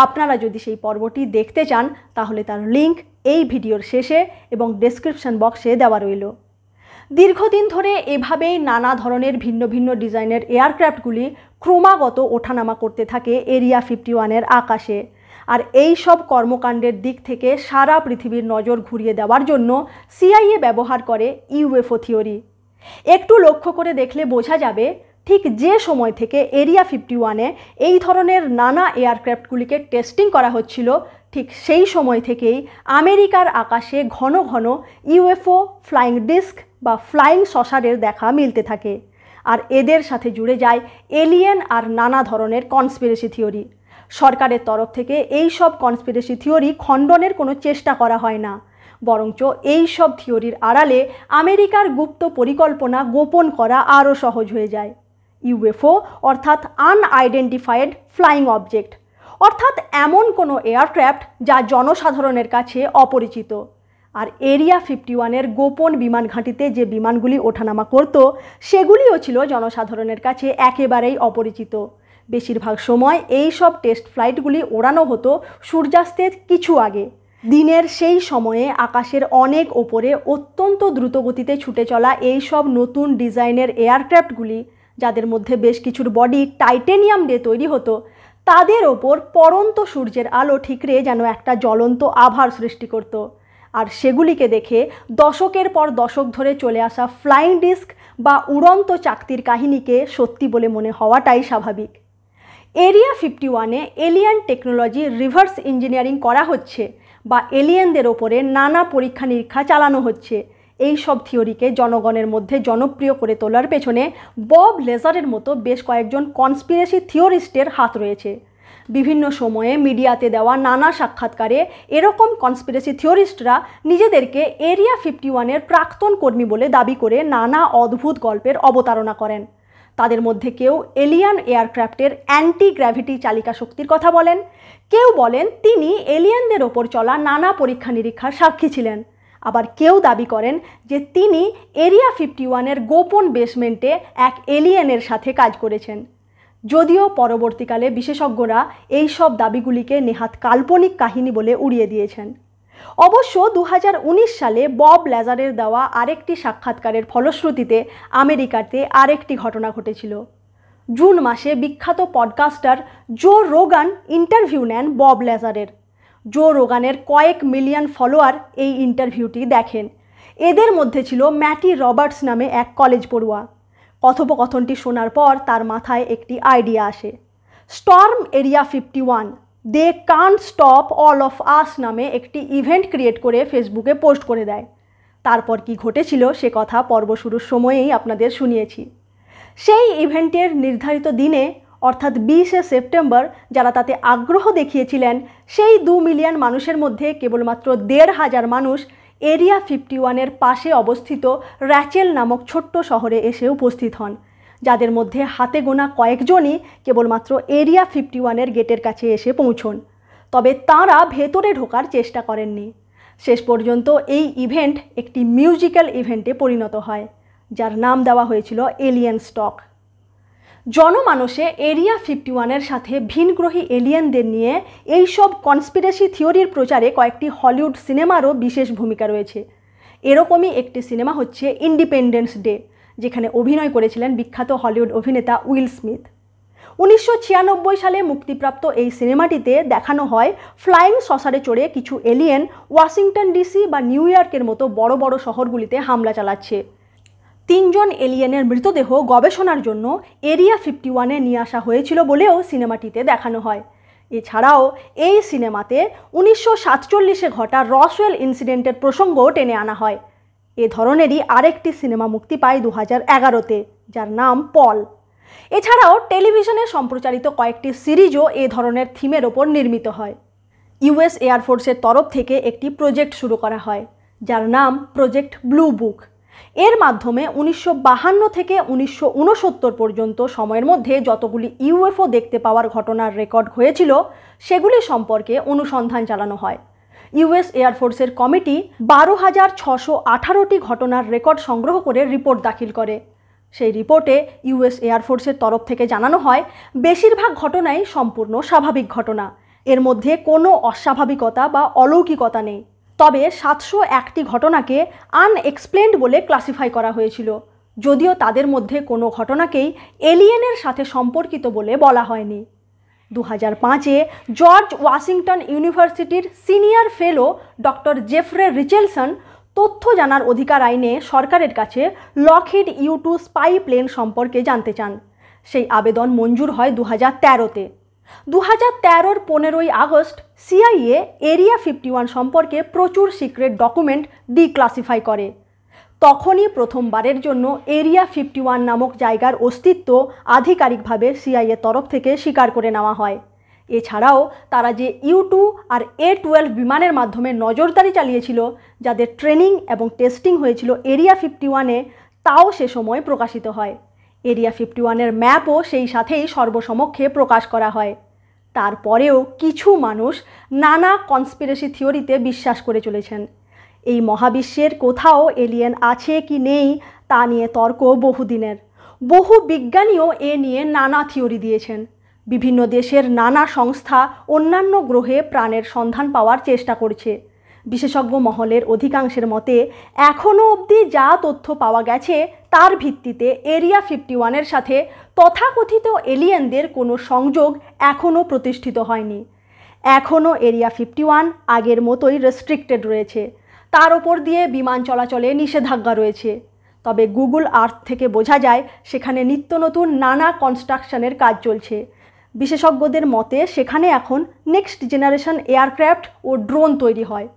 আপনারা যদি সেই পর্বটি দেখতে চান তাহলে তার লিংক এই ভিডিওর শেষে এবং ডেসক্রিপশন বক্সে দেওয়া রইল দীর্ঘদিন ধরে এভাবেই নানা ধরনের ভিন্ন ভিন্ন ডিজাইনের এয়ারক্রাফটগুলি ক্রমাগত ওঠানামা করতে থাকে এরিয়া ফিফটি ওয়ানের আকাশে আর এই সব কর্মকাণ্ডের দিক থেকে সারা পৃথিবীর নজর ঘুরিয়ে দেওয়ার জন্য সিআইএ ব্যবহার করে ইউএফও থিওরি একটু লক্ষ্য করে দেখলে বোঝা যাবে ঠিক যে সময় থেকে এরিয়া ফিফটি ওয়ানে এই ধরনের নানা এয়ারক্রাফটগুলিকে টেস্টিং করা হচ্ছিল ঠিক সেই সময় থেকেই আমেরিকার আকাশে ঘন ঘন ইউএফও ফ্লাইং ডিস্ক বা ফ্লাইং শশারের দেখা মিলতে থাকে আর এদের সাথে জুড়ে যায় এলিয়েন আর নানা ধরনের কনস্পিরেসি থিওরি সরকারের তরফ থেকে এই সব কনস্পিরেসি থিওরি খণ্ডনের কোনো চেষ্টা করা হয় না বরঞ্চ এই সব থিওরির আড়ালে আমেরিকার গুপ্ত পরিকল্পনা গোপন করা আরও সহজ হয়ে যায় ইউএফও অর্থাৎ আনআইডেন্টিফাইড ফ্লাইং অবজেক্ট অর্থাৎ এমন কোনো এয়ারক্রাফট যা জনসাধারণের কাছে অপরিচিত আর এরিয়া ফিফটি ওয়ানের গোপন বিমান ঘাঁটিতে যে বিমানগুলি ওঠানামা করত সেগুলিও ছিল জনসাধারণের কাছে একেবারেই অপরিচিত বেশিরভাগ সময় এই সব টেস্ট ফ্লাইটগুলি ওড়ানো হতো সূর্যাস্তের কিছু আগে দিনের সেই সময়ে আকাশের অনেক ওপরে অত্যন্ত দ্রুতগতিতে ছুটে চলা এই সব নতুন ডিজাইনের এয়ারক্রাফটগুলি যাদের মধ্যে বেশ কিছুর বডি টাইটেনিয়াম দিয়ে তৈরি হতো তাদের ওপর পরন্ত সূর্যের আলো ঠিকরে যেন একটা জ্বলন্ত আভার সৃষ্টি করত আর সেগুলিকে দেখে দশকের পর দশক ধরে চলে আসা ফ্লাইং ডিস্ক বা উড়ন্ত চাকতির কাহিনীকে সত্যি বলে মনে হওয়াটাই স্বাভাবিক এরিয়া ফিফটি ওয়ানে এলিয়ান টেকনোলজি রিভার্স ইঞ্জিনিয়ারিং করা হচ্ছে বা এলিয়েনদের ওপরে নানা পরীক্ষা নিরীক্ষা চালানো হচ্ছে এই সব থিওরিকে জনগণের মধ্যে জনপ্রিয় করে তোলার পেছনে বব লেজারের মতো বেশ কয়েকজন কনস্পিরেসি থিওরিস্টের হাত রয়েছে বিভিন্ন সময়ে মিডিয়াতে দেওয়া নানা সাক্ষাৎকারে এরকম কনস্পিরেসি থিওরিস্টরা নিজেদেরকে এরিয়া ফিফটি ওয়ানের প্রাক্তন কর্মী বলে দাবি করে নানা অদ্ভুত গল্পের অবতারণা করেন তাদের মধ্যে কেউ এলিয়ান এয়ারক্রাফটের অ্যান্টি গ্র্যাভিটি চালিকা শক্তির কথা বলেন কেউ বলেন তিনি এলিয়ানদের ওপর চলা নানা পরীক্ষা নিরীক্ষার সাক্ষী ছিলেন আবার কেউ দাবি করেন যে তিনি এরিয়া ফিফটি ওয়ানের গোপন বেসমেন্টে এক এলিয়েনের সাথে কাজ করেছেন যদিও পরবর্তীকালে বিশেষজ্ঞরা এই সব দাবিগুলিকে নেহাত কাল্পনিক কাহিনী বলে উড়িয়ে দিয়েছেন অবশ্য দু সালে বব লেজারের দেওয়া আরেকটি সাক্ষাৎকারের ফলশ্রুতিতে আমেরিকাতে আরেকটি ঘটনা ঘটেছিল জুন মাসে বিখ্যাত পডকাস্টার জো রোগান ইন্টারভিউ নেন বব লেজারের জো রোগানের কয়েক মিলিয়ন ফলোয়ার এই ইন্টারভিউটি দেখেন এদের মধ্যে ছিল ম্যাটি রবার্টস নামে এক কলেজ পড়ুয়া কথোপকথনটি শোনার পর তার মাথায় একটি আইডিয়া আসে storm area fifty one they can stop all of আস নামে একটি ইভেন্ট ক্রিয়েট করে ফেসবুকে পোস্ট করে দেয় তারপর কি ঘটেছিল সে কথা পর্ব শুরুর সময়েই আপনাদের শুনিয়েছি সেই ইভেন্টের নির্ধারিত দিনে অর্থাৎ বিশে সেপ্টেম্বর যারা তাতে আগ্রহ দেখিয়েছিলেন সেই দু মিলিয়ন মানুষের মধ্যে কেবলমাত্র দেড় হাজার মানুষ এরিয়া ফিফটি ওয়ানের পাশে অবস্থিত র্যাচেল নামক ছোট্ট শহরে এসে উপস্থিত হন যাদের মধ্যে হাতে গোনা কয়েকজনই কেবলমাত্র এরিয়া ফিফটি ওয়ানের গেটের কাছে এসে পৌঁছন তবে তাঁরা ভেতরে ঢোকার চেষ্টা করেননি শেষ পর্যন্ত এই ইভেন্ট একটি মিউজিক্যাল ইভেন্টে পরিণত হয় যার নাম দেওয়া হয়েছিল এলিয়েন স্টক জনমানসে এরিয়া ফিফটি ওয়ানের সাথে ভিনগ্রহী এলিয়েনদের নিয়ে এই সব কনস্পিরেসি থিওরির প্রচারে কয়েকটি হলিউড সিনেমারও বিশেষ ভূমিকা রয়েছে এরকমই একটি সিনেমা হচ্ছে ইন্ডিপেন্ডেন্স ডে যেখানে অভিনয় করেছিলেন বিখ্যাত হলিউড অভিনেতা উইল স্মিথ উনিশশো সালে মুক্তিপ্রাপ্ত এই সিনেমাটিতে দেখানো হয় ফ্লাইং সসারে চড়ে কিছু এলিয়েন ওয়াশিংটন ডিসি বা নিউ ইয়র্কের মতো বড় বড় শহরগুলিতে হামলা চালাচ্ছে তিনজন এলিয়েনের মৃতদেহ গবেষণার জন্য এরিয়া ফিফটি ওয়ানে নিয়ে আসা হয়েছিল বলেও সিনেমাটিতে দেখানো হয় এছাড়াও এই সিনেমাতে উনিশশো সাতচল্লিশে ঘটা রসওয়েল ইনসিডেন্টের প্রসঙ্গও টেনে আনা হয় এ ধরনেরই আরেকটি সিনেমা মুক্তি পায় দু হাজার এগারোতে যার নাম পল এছাড়াও টেলিভিশনে সম্প্রচারিত কয়েকটি সিরিজও এ ধরনের থিমের ওপর নির্মিত হয় ইউএস এয়ারফোর্সের তরফ থেকে একটি প্রজেক্ট শুরু করা হয় যার নাম প্রজেক্ট ব্লু বুক এর মাধ্যমে উনিশশো থেকে উনিশশো পর্যন্ত সময়ের মধ্যে যতগুলি ইউএফও দেখতে পাওয়ার ঘটনার রেকর্ড হয়েছিল সেগুলি সম্পর্কে অনুসন্ধান চালানো হয় ইউএস এয়ারফোর্সের কমিটি বারো হাজার ছশো আঠারোটি ঘটনার রেকর্ড সংগ্রহ করে রিপোর্ট দাখিল করে সেই রিপোর্টে ইউএস এয়ারফোর্সের তরফ থেকে জানানো হয় বেশিরভাগ ঘটনাই সম্পূর্ণ স্বাভাবিক ঘটনা এর মধ্যে কোনো অস্বাভাবিকতা বা অলৌকিকতা নেই তবে সাতশো একটি ঘটনাকে আনএক্সপ্লেন্ড বলে ক্লাসিফাই করা হয়েছিল যদিও তাদের মধ্যে কোনো ঘটনাকেই এলিয়েনের সাথে সম্পর্কিত বলে বলা হয়নি দু হাজার পাঁচে জর্জ ওয়াশিংটন ইউনিভার্সিটির senior fellow doctor Jeffrey Richelson তথ্য জানার অধিকার আইনে সরকারের কাছে লকহিড ইউটু স্পাই প্লেন সম্পর্কে জানতে চান সেই আবেদন মঞ্জুর হয় দু হাজার তেরোতে দু হাজার তেরোর পনেরোই August CIA area fifty one সম্পর্কে প্রচুর সিক্রেট ডকুমেন্ট ডিক্লাসিফাই করে তখনই প্রথমবারের জন্য এরিয়া ফিফটি ওয়ান নামক জায়গার অস্তিত্ব আধিকারিকভাবে সিআইএর তরফ থেকে স্বীকার করে নেওয়া হয় এছাড়াও তারা যে ইউ টু আর এ টুয়েলভ বিমানের মাধ্যমে নজরদারি চালিয়েছিল যাদের ট্রেনিং এবং টেস্টিং হয়েছিল এরিয়া ফিফটি ওয়ানে তাও সে সময় প্রকাশিত হয় এরিয়া ফিফটি ওয়ানের ম্যাপও সেই সাথেই সর্বসমক্ষে প্রকাশ করা হয় তারপরেও কিছু মানুষ নানা কনস্পিরেসি থিওরিতে বিশ্বাস করে চলেছেন এই মহাবিশ্বের কোথাও এলিয়েন আছে কি নেই তা নিয়ে তর্ক বহুদিনের বহু বিজ্ঞানীও এ নিয়ে নানা থিওরি দিয়েছেন বিভিন্ন দেশের নানা সংস্থা অন্যান্য গ্রহে প্রাণের সন্ধান পাওয়ার চেষ্টা করছে বিশেষজ্ঞ মহলের অধিকাংশের মতে এখনও অবধি যা তথ্য পাওয়া গেছে তার ভিত্তিতে এরিয়া ফিফটি ওয়ানের সাথে তথাকথিত এলিয়েনদের কোনো সংযোগ এখনও প্রতিষ্ঠিত হয়নি এখনও এরিয়া ফিফটি ওয়ান আগের মতোই রেস্ট্রিক্টেড রয়েছে তার ওপর দিয়ে বিমান চলাচলে নিষেধাজ্ঞা রয়েছে তবে গুগল আর্থ থেকে বোঝা যায় সেখানে নিত্য নতুন নানা কনস্ট্রাকশনের কাজ চলছে বিশেষজ্ঞদের মতে সেখানে এখন নেক্সট জেনারেশন এয়ারক্রাফট ও ড্রোন তৈরি হয়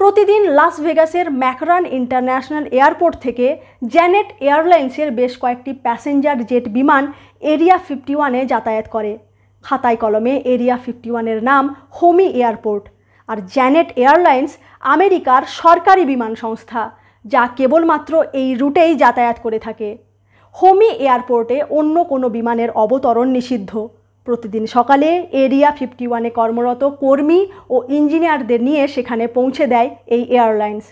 প্রতিদিন লাস ভেগাসের ম্যাকরান ইন্টারন্যাশনাল এয়ারপোর্ট থেকে জ্যানেট এয়ারলাইন্সের বেশ কয়েকটি প্যাসেঞ্জার জেট বিমান এরিয়া ফিফটি ওয়ানে যাতায়াত করে খাতায় কলমে এরিয়া ফিফটি ওয়ানের নাম হোমি এয়ারপোর্ট আর জ্যানেট এয়ারলাইন্স আমেরিকার সরকারি বিমান সংস্থা যা কেবলমাত্র এই রুটেই যাতায়াত করে থাকে হোমি এয়ারপোর্টে অন্য কোনো বিমানের অবতরণ নিষিদ্ধ প্রতিদিন সকালে এরিয়া ফিফটি ওয়ানে কর্মরত কর্মী ও ইঞ্জিনিয়ারদের নিয়ে সেখানে পৌঁছে দেয় এই এয়ারলাইন্স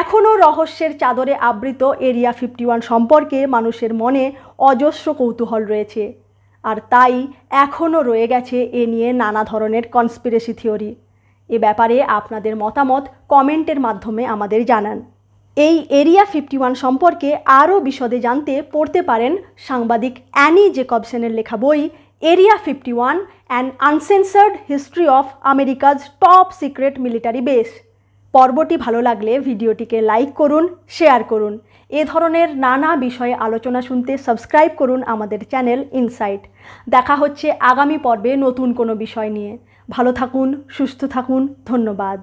এখনও রহস্যের চাদরে আবৃত এরিয়া ফিফটি ওয়ান সম্পর্কে মানুষের মনে অজস্র কৌতূহল রয়েছে আর তাই এখনও রয়ে গেছে এ নিয়ে নানা ধরনের কনস্পিরেসি থিওরি এ ব্যাপারে আপনাদের মতামত কমেন্টের মাধ্যমে আমাদের জানান এই এরিয়া ফিফটি ওয়ান সম্পর্কে আরও বিশদে জানতে পড়তে পারেন সাংবাদিক অ্যানি জেকবসেনের লেখা বই Area 51 An Uncensored History of America's Top Secret Military Base পর্বটি ভালো লাগলে ভিডিওটিকে লাইক করুন শেয়ার করুন এ ধরনের নানা বিষয়ে আলোচনা শুনতে সাবস্ক্রাইব করুন আমাদের চ্যানেল ইনসাইট দেখা হচ্ছে আগামী পর্বে নতুন কোনো বিষয় নিয়ে ভালো থাকুন সুস্থ থাকুন ধন্যবাদ